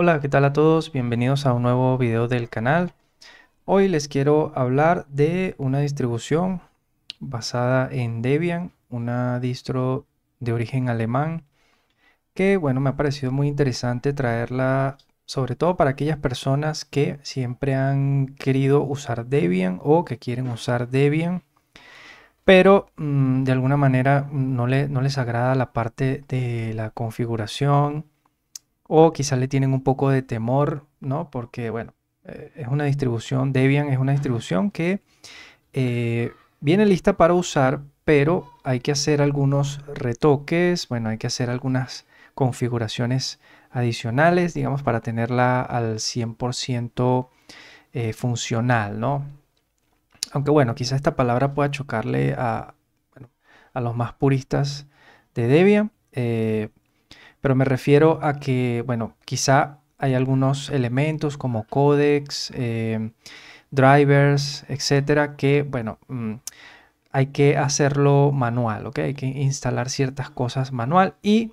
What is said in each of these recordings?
Hola, ¿qué tal a todos? Bienvenidos a un nuevo video del canal. Hoy les quiero hablar de una distribución basada en Debian, una distro de origen alemán, que bueno, me ha parecido muy interesante traerla sobre todo para aquellas personas que siempre han querido usar Debian o que quieren usar Debian, pero mm, de alguna manera no, no les agrada la parte de la configuración o quizás le tienen un poco de temor, ¿no? Porque, bueno, eh, es una distribución, Debian es una distribución que eh, viene lista para usar, pero hay que hacer algunos retoques, bueno, hay que hacer algunas configuraciones adicionales, digamos, para tenerla al 100% eh, funcional, ¿no? Aunque bueno, quizá esta palabra pueda chocarle a, los más puristas de Debian, pero me refiero a que, bueno, quizá hay algunos elementos como codecs, em, drivers, etcétera, que, bueno, mm, hay que hacerlo manual, ¿ok? Hay que instalar ciertas cosas manual y,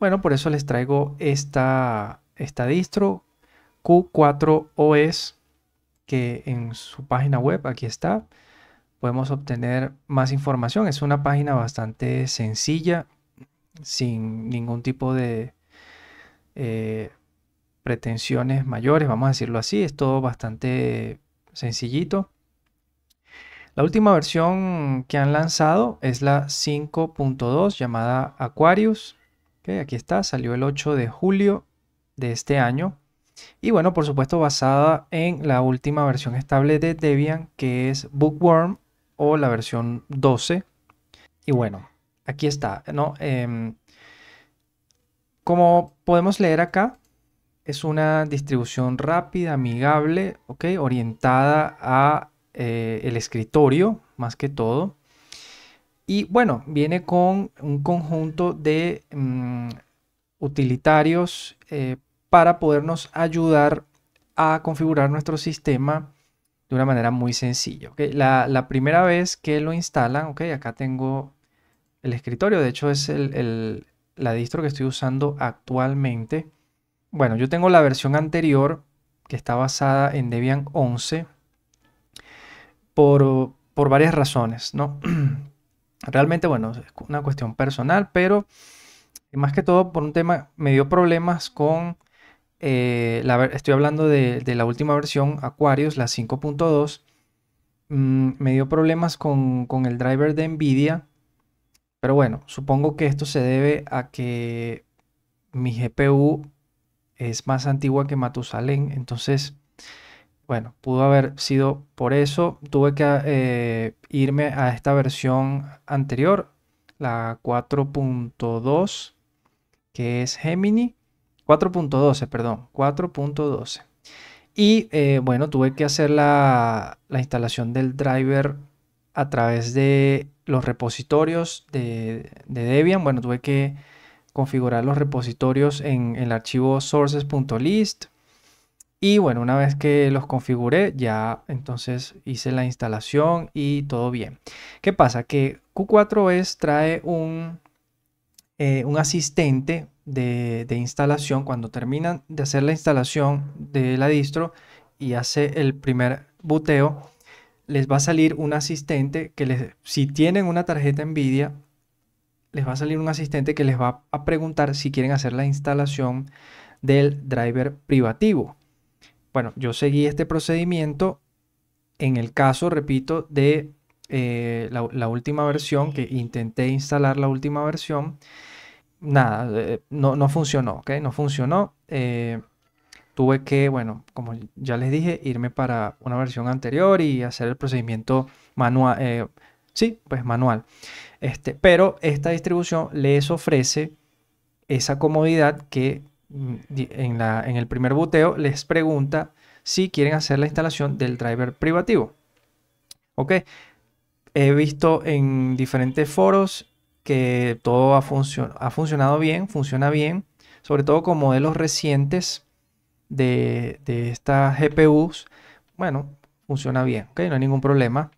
bueno, por eso les traigo esta, esta distro Q4OS que en su página web, aquí está, podemos obtener más información. Es una página bastante sencilla sin ningún tipo de eh, pretensiones mayores, vamos a decirlo así, es todo bastante sencillito. La última versión que han lanzado es la 5.2 llamada Aquarius. que aquí está, salió el 8 de julio de este año. Y bueno, por supuesto basada en la última versión estable de Debian que es Bookworm o la versión 12. Y bueno, aquí está, ¿no? Em, como podemos leer acá, es una distribución rápida, amigable, ¿ok? Orientada a eh, el escritorio, más que todo. Y bueno, viene con un conjunto de mm, utilitarios eh, para podernos ayudar a configurar nuestro sistema de una manera muy sencilla. La, la, primera vez que lo instalan, ¿ok? acá tengo el escritorio. De hecho, es el, la distro que estoy usando actualmente. Bueno, yo tengo la versión anterior que está basada en Debian 11 por, varias razones, ¿no? Realmente, bueno, es una cuestión personal, pero más que todo por un tema, me dio problemas con, eh, estoy hablando de, la última versión, Aquarius, la 5.2, mm, me dio problemas con, con el driver de NVIDIA pero bueno, supongo que esto se debe a que mi GPU es más antigua que Matusalén, entonces, bueno, pudo haber sido por eso. Tuve que eh, irme a esta versión anterior, la 4.2, que es Gemini. 4.12, perdón, 4.12. Y eh, bueno, tuve que hacer la, la instalación del driver a través de los repositorios de, Debian. Bueno, tuve que configurar los repositorios en, el archivo sources.list. Y bueno, una vez que los configuré, ya entonces hice la instalación y todo bien. ¿Qué pasa? Que q 4 s trae un, eh, un asistente de, de, instalación. Cuando terminan de hacer la instalación de la distro y hace el primer boteo les va a salir un asistente que les, si tienen una tarjeta NVIDIA, les va a salir un asistente que les va a preguntar si quieren hacer la instalación del driver privativo. Bueno, yo seguí este procedimiento en el caso, repito, de eh, la, última versión, que intenté instalar la última versión, nada, eh, no, no, funcionó, ¿ok? No funcionó. Eh, tuve que, bueno, como ya les dije, irme para una versión anterior y hacer el procedimiento manual. Eh, sí, pues manual. Este, pero esta distribución les ofrece esa comodidad que mm, en, la, en el primer boteo les pregunta si quieren hacer la instalación del driver privativo. Ok, he visto en diferentes foros que todo ha funcionado bien, funciona bien, sobre todo con modelos recientes de, de estas GPUs, bueno, funciona bien, que No hay ningún problema.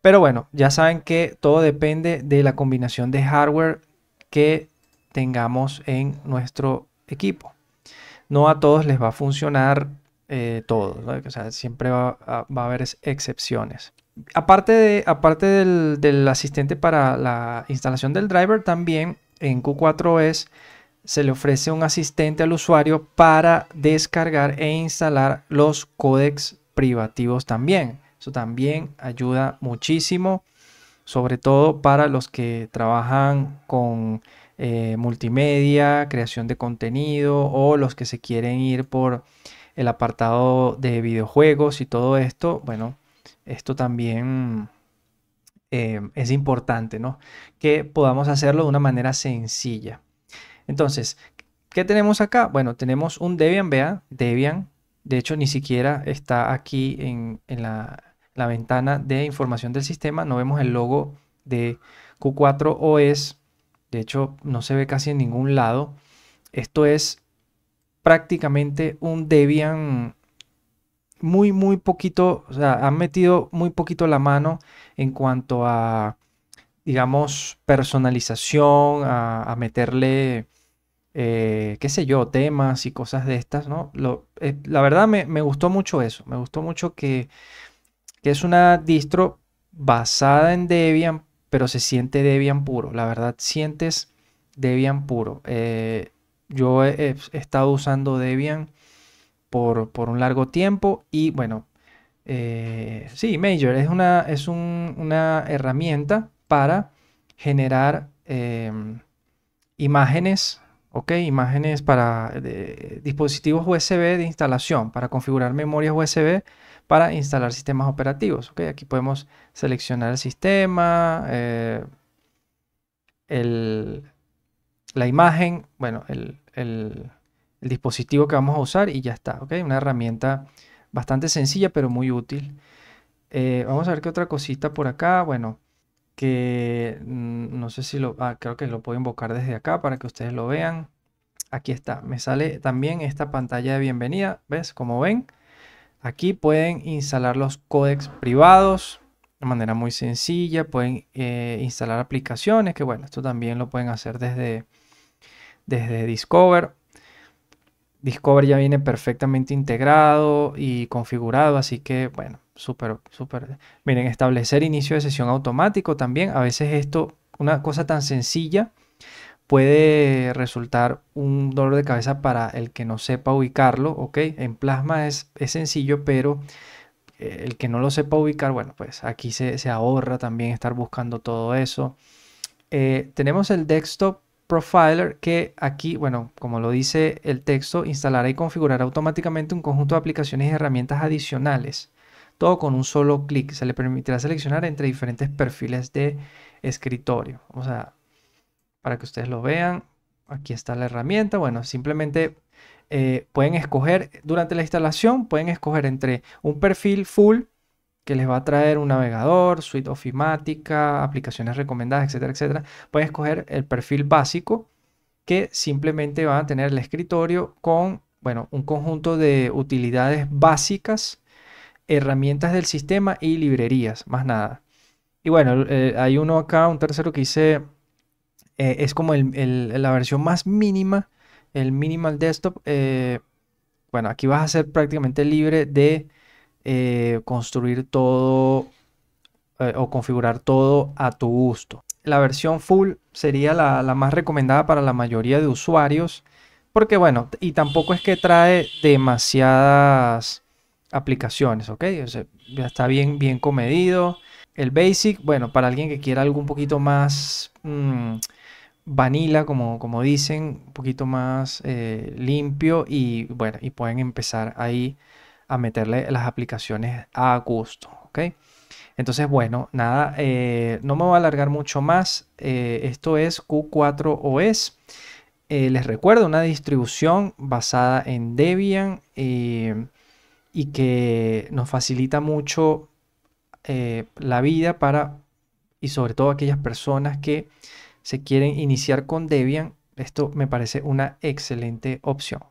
Pero bueno, ya saben que todo depende de la combinación de hardware que tengamos en nuestro equipo. No a todos les va a funcionar eh, todo, siempre va a, haber excepciones. Aparte, de, aparte del, del asistente para la instalación del driver, también en Q4 es se le ofrece un asistente al usuario para descargar e instalar los códex privativos también. Eso también ayuda muchísimo, sobre todo para los que trabajan con eh, multimedia, creación de contenido o los que se quieren ir por el apartado de videojuegos y todo esto. Bueno, esto también eh, es importante, ¿no? Que podamos hacerlo de una manera sencilla. Entonces, ¿qué tenemos acá? Bueno, tenemos un Debian, vea, Debian. De hecho, ni siquiera está aquí en, la, ventana de información del sistema. No vemos el logo de Q4OS. De hecho, no se ve casi en ningún lado. Esto es prácticamente un Debian muy, muy poquito, o sea, han metido muy poquito la mano en cuanto a, digamos, personalización, a meterle eh, qué sé yo, temas y cosas de estas, ¿no? Eh, la verdad me, gustó mucho eso, me gustó mucho que, es una distro basada en Debian, pero se siente Debian puro, la verdad sientes Debian puro. Eh, yo he, estado usando Debian por, un largo tiempo y bueno, sí, Major es, una, es una herramienta para generar em, imágenes imágenes para dispositivos USB de instalación, para configurar memorias USB para instalar sistemas operativos. aquí podemos seleccionar el sistema, eh, la imagen, bueno, el, dispositivo que vamos a usar y ya está. una herramienta bastante sencilla pero muy útil. Eh, vamos a ver qué otra cosita por acá. Bueno, que mm, no sé si lo, ah, creo que lo puedo invocar desde acá para que ustedes lo vean. Aquí está, me sale también esta pantalla de bienvenida, ¿ves? Como ven, aquí pueden instalar los códecs privados de manera muy sencilla, pueden eh, instalar aplicaciones, que bueno, esto también lo pueden hacer desde, desde Discover. Discover ya viene perfectamente integrado y configurado, así que bueno, súper, súper. Miren, establecer inicio de sesión automático también. A veces esto, una cosa tan sencilla, puede resultar un dolor de cabeza para el que no sepa ubicarlo, ¿ok? En plasma es, sencillo, pero eh, el que no lo sepa ubicar, bueno, pues aquí se, ahorra también estar buscando todo eso. Eh, tenemos el desktop profiler que aquí, bueno, como lo dice el texto, instalará y configurará automáticamente un conjunto de aplicaciones y herramientas adicionales todo con un solo clic. Se le permitirá seleccionar entre diferentes perfiles de escritorio. O sea, para que ustedes lo vean, aquí está la herramienta. Bueno, simplemente eh, pueden escoger, durante la instalación, pueden escoger entre un perfil full, que les va a traer un navegador, suite ofimática, aplicaciones recomendadas, etcétera, etcétera. Pueden escoger el perfil básico que simplemente van a tener el escritorio con, bueno, un conjunto de utilidades básicas herramientas del sistema y librerías, más nada. Y bueno, eh, hay uno acá, un tercero que hice eh, es como la versión más mínima, el minimal desktop. Eh, bueno, aquí vas a ser prácticamente libre de construir todo o configurar todo a tu gusto. La versión full sería la, la más recomendada para la mayoría de usuarios, porque bueno, y tampoco es que trae demasiadas aplicaciones, ¿ok? ya está bien, bien comedido. El basic, bueno, para alguien que quiera algo un poquito más mm, vanilla, como, como dicen, un poquito más eh, limpio y bueno, y pueden empezar ahí a meterle las aplicaciones a gusto, ¿ok? Entonces, bueno, nada, eh, no me voy a alargar mucho más. Eh, esto es Q4OS. les recuerdo una distribución basada en Debian y que nos facilita mucho eh, la vida para, y sobre todo aquellas personas que se quieren iniciar con Debian, esto me parece una excelente opción,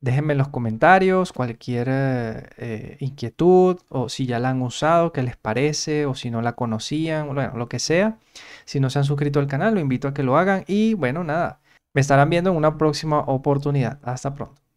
Déjenme en los comentarios cualquier eh, inquietud o si ya la han usado, qué les parece o si no la conocían, bueno, lo que sea. Si no se han suscrito al canal, lo invito a que lo hagan y bueno, nada, me estarán viendo en una próxima oportunidad. Hasta pronto.